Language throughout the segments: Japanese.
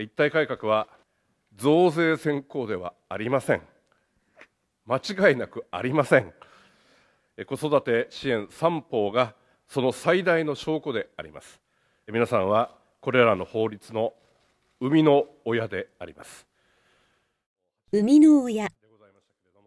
一体改革は増税先行ではありません間違いなくありません子育て支援三方がその最大の証拠であります皆さんはこれらの法律の生みの親であります生みの親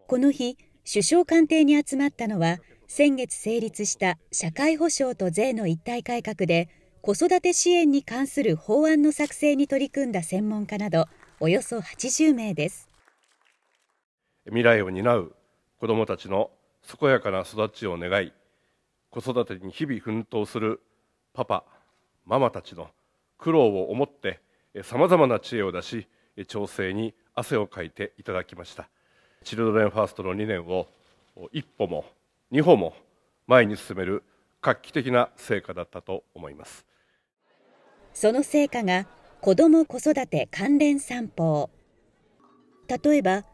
この日首相官邸に集まったのは先月成立した社会保障と税の一体改革で子育て支援に関する法案の作成に取り組んだ専門家などおよそ80名です未来を担う子どもたちの健やかな育ちを願い子育てに日々奮闘するパパママたちの苦労を思ってさまざまな知恵を出し調整に汗をかいていただきましたチルドレンファーストの理念を一歩も二歩も前に進める画期的な成果だったと思いますその成果が子ども子育て関連散歩例えば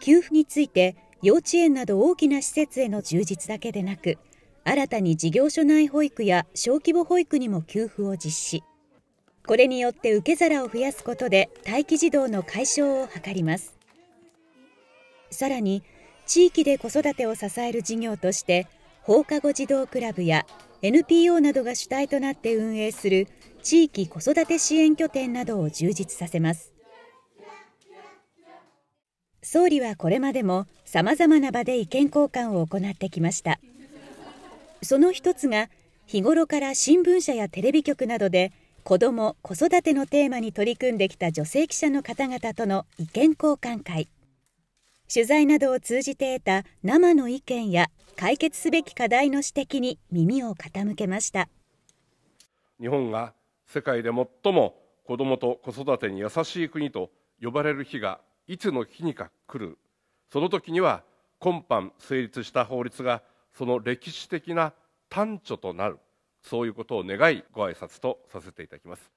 給付について幼稚園など大きな施設への充実だけでなく新たに事業所内保育や小規模保育にも給付を実施これによって受け皿を増やすことで待機児童の解消を図りますさらに地域で子育てを支える事業として放課後児童クラブや NPO などが主体となって運営する地域子育て支援拠点などを充実させます総理はこれまでもさまざまな場で意見交換を行ってきましたその一つが日頃から新聞社やテレビ局などで子ども子育てのテーマに取り組んできた女性記者の方々との意見交換会取材などを通じて得た生の意見や解決すべき課題の指摘に耳を傾けました日本が世界で最も子どもと子育てに優しい国と呼ばれる日がいつの日にか来るその時には今般成立した法律がその歴史的な端緒となるそういうことを願いご挨拶とさせていただきます。